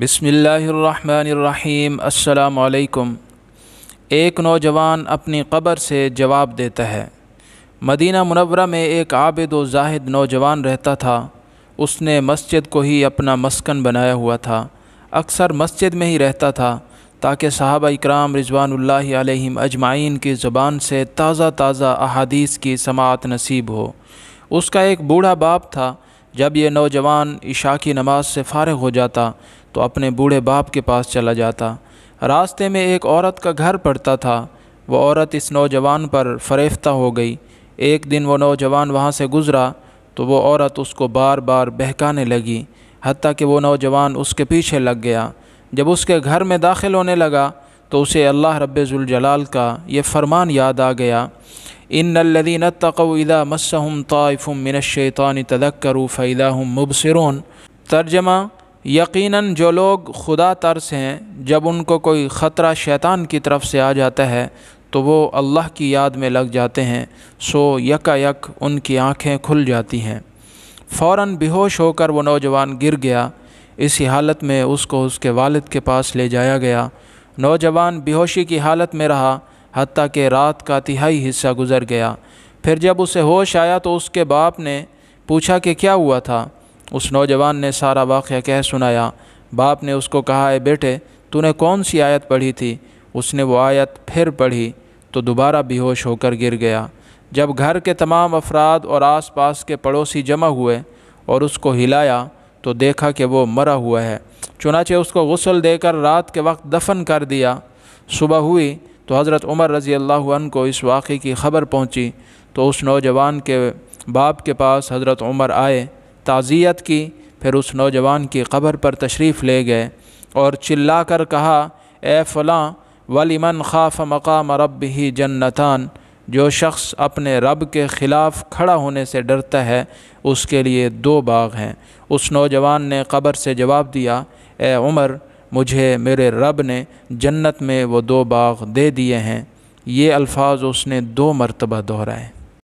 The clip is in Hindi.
बिसमीम् अल्लाम एक नौजवान अपनी कब्र से जवाब देता है मदीना मुनवरा में एक आबिद व जाहिद नौजवान रहता था उसने मस्जिद को ही अपना मस्कन बनाया हुआ था अक्सर मस्जिद में ही रहता था ताकि सहाबा इकराम रिजवानल्लम अजमाइन की ज़बान से ताज़ा ताज़ा अहादीस की समात नसीब हो उसका एक बूढ़ा बाप था जब ये नौजवान ईशा की नमाज से फारग हो जाता तो अपने बूढ़े बाप के पास चला जाता रास्ते में एक औरत का घर पड़ता था वह औरत इस नौजवान पर फरेफ्ता हो गई एक दिन वह नौजवान वहाँ से गुज़रा तो वह औरत उसको बार बार बहकाने लगी हती कि वह नौजवान उसके पीछे लग गया जब उसके घर में दाखिल होने लगा तो उसे अल्लाह रब्ज़ुलजलाल का ये फ़रमान याद आ गया इन लदीन तकवदा मसहम तदक करु फ़ैदा मुबसरून तर्जमा यकीन जो लोग खुदा तर्स हैं जब उनको कोई ख़तरा शैतान की तरफ से आ जाता है तो वो अल्लाह की याद में लग जाते हैं सो यक उनकी आँखें खुल जाती हैं फ़ौर बेहोश होकर वह नौजवान गिर गया इसी हालत में उसको उसके वालद के पास ले जाया गया नौजवान बेहोशी की हालत में रहा हती कि रात का तिहाई हिस्सा गुजर गया फिर जब उसे होश आया तो उसके बाप ने पूछा कि क्या हुआ था उस नौजवान ने सारा वाक़ कह सुनाया बाप ने उसको कहा है बेटे तूने कौन सी आयत पढ़ी थी उसने वो आयत फिर पढ़ी तो दोबारा बेहोश होकर गिर गया जब घर के तमाम अफराद और आसपास के पड़ोसी जमा हुए और उसको हिलाया तो देखा कि वो मरा हुआ है चुनाचे उसको गसल देकर रात के वक्त दफन कर दिया सुबह हुई तो हज़रत उमर रज़ी अल्लाह को इस वाक़े की ख़बर पहुँची तो उस नौजवान के बाप के पास हज़रत उमर आए ताज़ियत की फिर उस नौजवान की ख़बर पर तशरीफ़ ले गए और चिल्ला कर कहा ए फ़लाँ वलीमन खाफ मकाम रब ही जन्नतान जो शख्स अपने रब के ख़िलाफ़ खड़ा होने से डरता है उसके लिए दो बाग हैं उस नौजवान ने कबर से जवाब दिया ए उमर मुझे मेरे रब ने जन्नत में वो दो बाग़ दे दिए हैं ये अल्फाज उसने दो मरतबा दोहराए